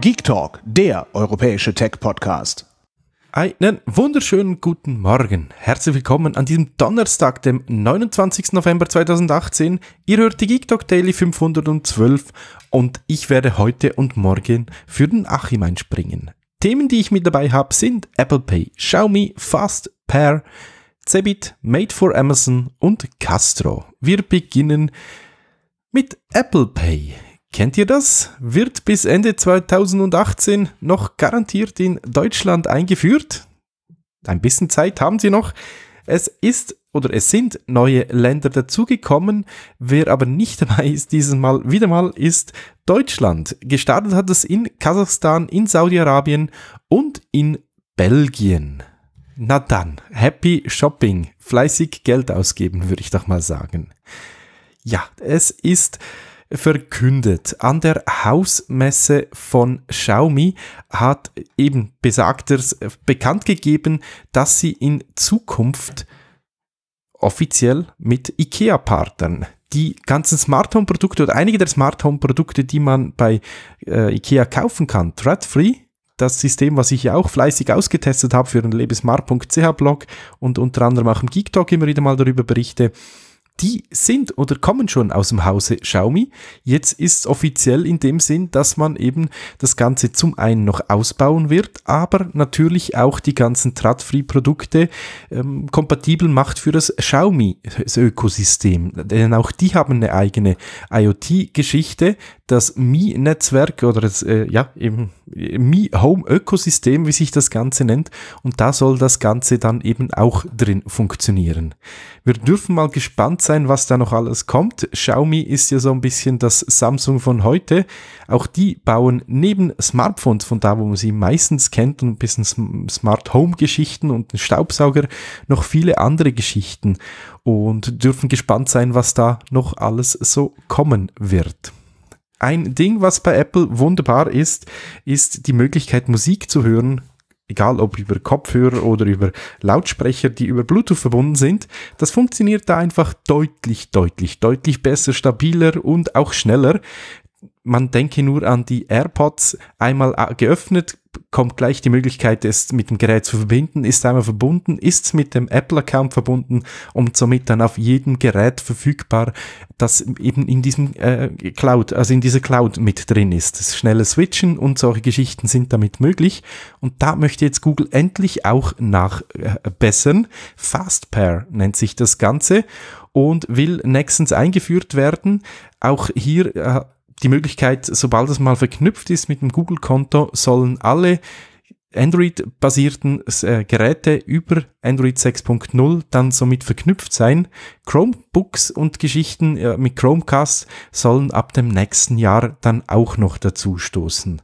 Geek Talk, der europäische Tech-Podcast. Einen wunderschönen guten Morgen. Herzlich willkommen an diesem Donnerstag, dem 29. November 2018. Ihr hört die Geek Talk Daily 512 und ich werde heute und morgen für den Achim einspringen. Themen, die ich mit dabei habe, sind Apple Pay, Xiaomi, Fast, Pair, Zebit, Made for Amazon und Castro. Wir beginnen mit Apple Pay. Kennt ihr das? Wird bis Ende 2018 noch garantiert in Deutschland eingeführt? Ein bisschen Zeit haben sie noch. Es ist oder es sind neue Länder dazugekommen. Wer aber nicht dabei ist, dieses Mal wieder mal, ist Deutschland. Gestartet hat es in Kasachstan, in Saudi-Arabien und in Belgien. Na dann, happy shopping. Fleißig Geld ausgeben, würde ich doch mal sagen. Ja, es ist verkündet. An der Hausmesse von Xiaomi hat eben besagters äh, bekannt gegeben, dass sie in Zukunft offiziell mit IKEA-Partnern die ganzen Smart Home Produkte oder einige der Smart Home Produkte, die man bei äh, IKEA kaufen kann, Threadfree, das System, was ich ja auch fleißig ausgetestet habe für den lebensmart.ch Blog und unter anderem auch im Geek Talk immer wieder mal darüber berichte, die sind oder kommen schon aus dem Hause Xiaomi. Jetzt ist es offiziell in dem Sinn, dass man eben das Ganze zum einen noch ausbauen wird, aber natürlich auch die ganzen tradfree produkte ähm, kompatibel macht für das Xiaomi-Ökosystem. Denn auch die haben eine eigene IoT-Geschichte. Das Mi-Netzwerk oder das äh, ja, eben, äh, Mi Home-Ökosystem, wie sich das Ganze nennt. Und da soll das Ganze dann eben auch drin funktionieren. Wir dürfen mal gespannt sein, was da noch alles kommt. Xiaomi ist ja so ein bisschen das Samsung von heute. Auch die bauen neben Smartphones, von da, wo man sie meistens kennt, und ein bisschen Smart Home Geschichten und einen Staubsauger, noch viele andere Geschichten und dürfen gespannt sein, was da noch alles so kommen wird. Ein Ding, was bei Apple wunderbar ist, ist die Möglichkeit, Musik zu hören, egal ob über Kopfhörer oder über Lautsprecher, die über Bluetooth verbunden sind, das funktioniert da einfach deutlich, deutlich, deutlich besser, stabiler und auch schneller man denke nur an die AirPods, einmal äh, geöffnet, kommt gleich die Möglichkeit, es mit dem Gerät zu verbinden, ist einmal verbunden, ist mit dem Apple-Account verbunden und somit dann auf jedem Gerät verfügbar, das eben in diesem äh, Cloud, also in dieser Cloud mit drin ist. Das schnelle Switchen und solche Geschichten sind damit möglich. Und da möchte jetzt Google endlich auch nachbessern. Äh, FastPair nennt sich das Ganze und will nächstens eingeführt werden. Auch hier äh, die Möglichkeit, sobald es mal verknüpft ist mit dem Google-Konto, sollen alle Android-basierten äh, Geräte über Android 6.0 dann somit verknüpft sein. Chromebooks und Geschichten äh, mit Chromecast sollen ab dem nächsten Jahr dann auch noch dazu stoßen.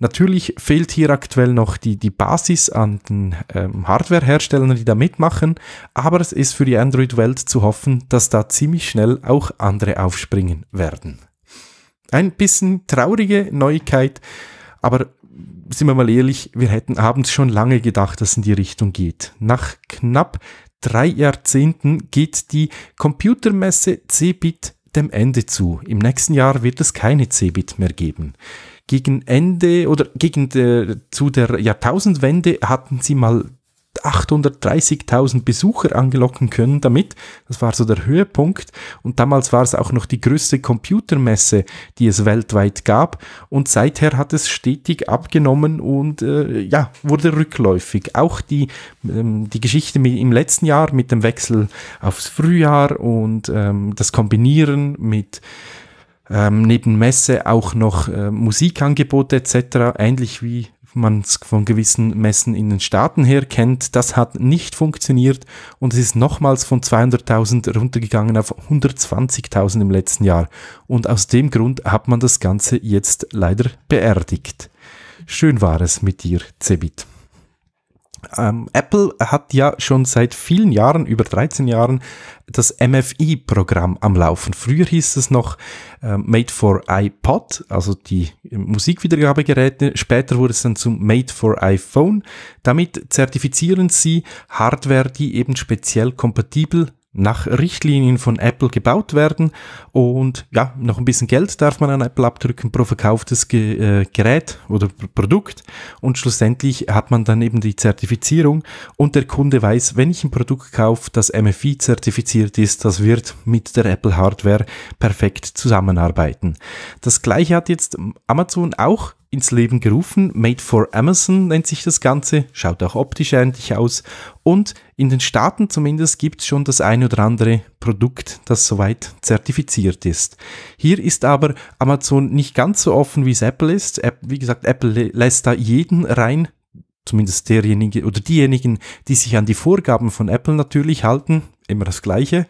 Natürlich fehlt hier aktuell noch die, die Basis an den ähm, Hardware-Herstellern, die da mitmachen, aber es ist für die Android-Welt zu hoffen, dass da ziemlich schnell auch andere aufspringen werden. Ein bisschen traurige Neuigkeit, aber sind wir mal ehrlich, wir hätten abends schon lange gedacht, dass es in die Richtung geht. Nach knapp drei Jahrzehnten geht die Computermesse CeBIT dem Ende zu. Im nächsten Jahr wird es keine CeBIT mehr geben. Gegen Ende oder gegen de, zu der Jahrtausendwende hatten sie mal 830.000 Besucher angelocken können damit. Das war so der Höhepunkt. Und damals war es auch noch die größte Computermesse, die es weltweit gab. Und seither hat es stetig abgenommen und äh, ja, wurde rückläufig. Auch die, ähm, die Geschichte im letzten Jahr mit dem Wechsel aufs Frühjahr und ähm, das Kombinieren mit ähm, neben Messe auch noch äh, Musikangebote etc., ähnlich wie man es von gewissen Messen in den Staaten her kennt. Das hat nicht funktioniert und es ist nochmals von 200.000 runtergegangen auf 120.000 im letzten Jahr. Und aus dem Grund hat man das Ganze jetzt leider beerdigt. Schön war es mit dir, Zebit ähm, Apple hat ja schon seit vielen Jahren, über 13 Jahren, das MFI-Programm am Laufen. Früher hieß es noch äh, Made for iPod, also die Musikwiedergabegeräte. Später wurde es dann zum Made for iPhone. Damit zertifizieren sie Hardware, die eben speziell kompatibel nach Richtlinien von Apple gebaut werden und ja, noch ein bisschen Geld darf man an Apple abdrücken pro verkauftes Ge äh, Gerät oder P Produkt und schlussendlich hat man dann eben die Zertifizierung und der Kunde weiß, wenn ich ein Produkt kaufe, das MFI zertifiziert ist, das wird mit der Apple Hardware perfekt zusammenarbeiten. Das gleiche hat jetzt Amazon auch ins Leben gerufen. Made for Amazon nennt sich das Ganze, schaut auch optisch ähnlich aus. Und in den Staaten zumindest gibt es schon das ein oder andere Produkt, das soweit zertifiziert ist. Hier ist aber Amazon nicht ganz so offen, wie es Apple ist. Wie gesagt, Apple lässt da jeden rein, zumindest derjenige oder diejenigen, die sich an die Vorgaben von Apple natürlich halten, immer das Gleiche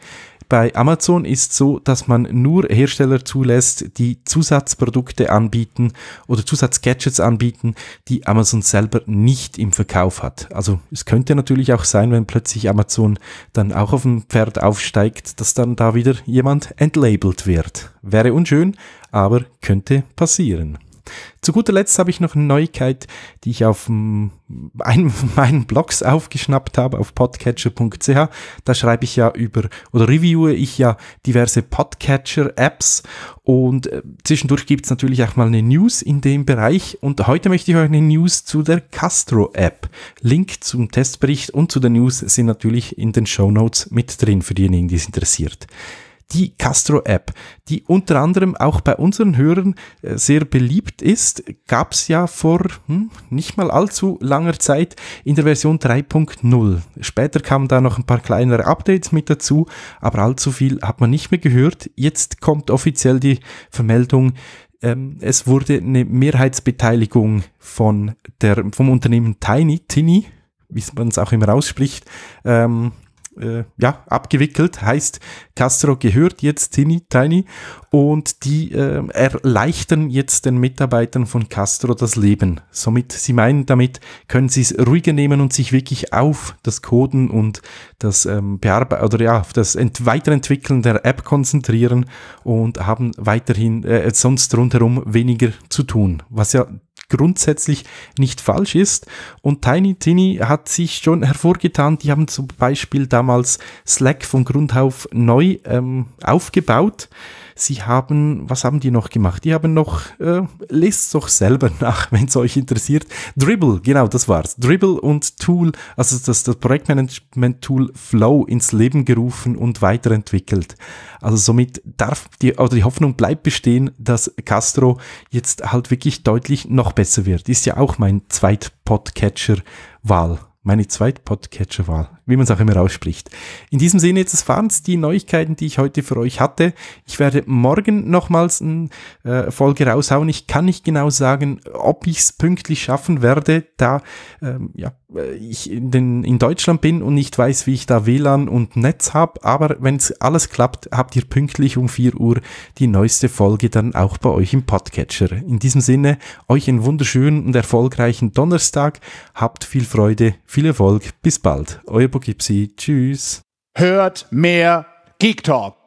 bei Amazon ist so, dass man nur Hersteller zulässt, die Zusatzprodukte anbieten oder Zusatzgadgets anbieten, die Amazon selber nicht im Verkauf hat. Also es könnte natürlich auch sein, wenn plötzlich Amazon dann auch auf dem Pferd aufsteigt, dass dann da wieder jemand entlabelt wird. Wäre unschön, aber könnte passieren. Zu guter Letzt habe ich noch eine Neuigkeit, die ich auf einem, einem meinen Blogs aufgeschnappt habe, auf podcatcher.ch. Da schreibe ich ja über oder reviewe ich ja diverse Podcatcher-Apps und äh, zwischendurch gibt es natürlich auch mal eine News in dem Bereich. Und heute möchte ich euch eine News zu der Castro-App. Link zum Testbericht und zu der News sind natürlich in den Show Notes mit drin für diejenigen, die es interessiert die Castro-App, die unter anderem auch bei unseren Hörern äh, sehr beliebt ist, gab es ja vor hm, nicht mal allzu langer Zeit in der Version 3.0. Später kamen da noch ein paar kleinere Updates mit dazu, aber allzu viel hat man nicht mehr gehört. Jetzt kommt offiziell die Vermeldung, ähm, es wurde eine Mehrheitsbeteiligung von der, vom Unternehmen Tiny, Tiny, wie man es auch immer ausspricht, ähm, äh, ja, abgewickelt, heißt Castro gehört jetzt Tiny Tiny und die äh, erleichtern jetzt den Mitarbeitern von Castro das Leben. Somit, sie meinen damit, können sie es ruhiger nehmen und sich wirklich auf das Coden und das ähm, oder ja, auf das Ent Weiterentwickeln der App konzentrieren und haben weiterhin äh, sonst rundherum weniger zu tun, was ja grundsätzlich nicht falsch ist. Und Tiny Tiny hat sich schon hervorgetan. Die haben zum Beispiel damals Slack von Grund auf neu ähm, aufgebaut. Sie haben, was haben die noch gemacht? Die haben noch, äh, lest doch selber nach, wenn es euch interessiert. Dribble, genau, das war's. Dribble und Tool, also das, das Projektmanagement-Tool Flow ins Leben gerufen und weiterentwickelt. Also somit darf die, oder die Hoffnung bleibt bestehen, dass Castro jetzt halt wirklich deutlich noch besser wird. Ist ja auch mein Zweit-Podcatcher-Wahl. Meine Zweit-Podcatcher-Wahl wie man es auch immer ausspricht. In diesem Sinne, das waren es die Neuigkeiten, die ich heute für euch hatte. Ich werde morgen nochmals eine äh, Folge raushauen. Ich kann nicht genau sagen, ob ich es pünktlich schaffen werde, da ähm, ja, äh, ich in, den, in Deutschland bin und nicht weiß, wie ich da WLAN und Netz habe. Aber wenn es alles klappt, habt ihr pünktlich um 4 Uhr die neueste Folge dann auch bei euch im Podcatcher. In diesem Sinne, euch einen wunderschönen und erfolgreichen Donnerstag. Habt viel Freude, viel Erfolg. Bis bald. Euer Cookie Tschüss. Hört mehr Geek Talk.